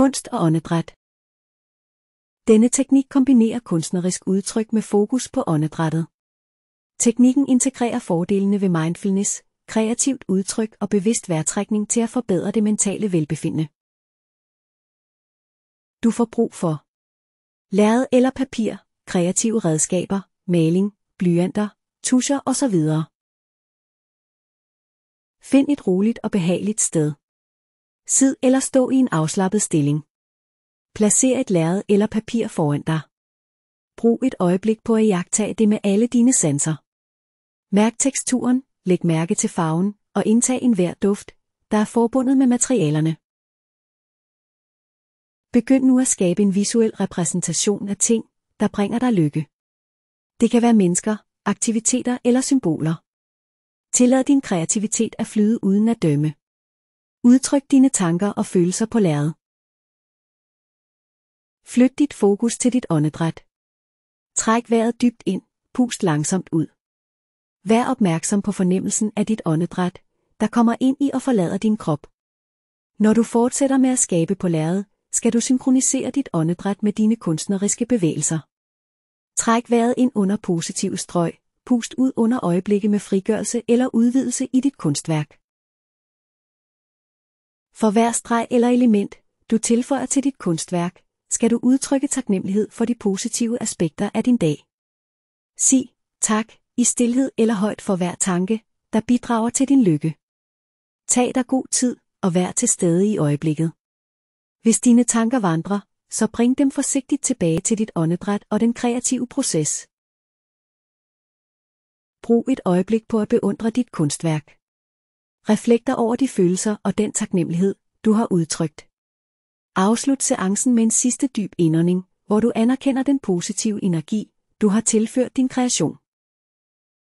Kunst og åndedræt Denne teknik kombinerer kunstnerisk udtryk med fokus på åndedrættet. Teknikken integrerer fordelene ved mindfulness, kreativt udtryk og bevidst vejrtrækning til at forbedre det mentale velbefindende. Du får brug for lærred eller papir, kreative redskaber, maling, blyanter, tuscher osv. Find et roligt og behageligt sted. Sid eller stå i en afslappet stilling. Placer et lærred eller papir foran dig. Brug et øjeblik på at jagtage det med alle dine sanser. Mærk teksturen, læg mærke til farven og indtag enhver duft, der er forbundet med materialerne. Begynd nu at skabe en visuel repræsentation af ting, der bringer dig lykke. Det kan være mennesker, aktiviteter eller symboler. Tillad din kreativitet at flyde uden at dømme. Udtryk dine tanker og følelser på lærredet. Flyt dit fokus til dit åndedræt. Træk vejret dybt ind, pust langsomt ud. Vær opmærksom på fornemmelsen af dit åndedræt, der kommer ind i og forlader din krop. Når du fortsætter med at skabe på lærredet, skal du synkronisere dit åndedræt med dine kunstneriske bevægelser. Træk vejret ind under positiv strøg, pust ud under øjeblikke med frigørelse eller udvidelse i dit kunstværk. For hver streg eller element, du tilføjer til dit kunstværk, skal du udtrykke taknemmelighed for de positive aspekter af din dag. Sig tak i stillhed eller højt for hver tanke, der bidrager til din lykke. Tag dig god tid og vær til stede i øjeblikket. Hvis dine tanker vandrer, så bring dem forsigtigt tilbage til dit åndedræt og den kreative proces. Brug et øjeblik på at beundre dit kunstværk. Reflekter over de følelser og den taknemmelighed, du har udtrykt. Afslut seancen med en sidste dyb indånding, hvor du anerkender den positive energi, du har tilført din kreation.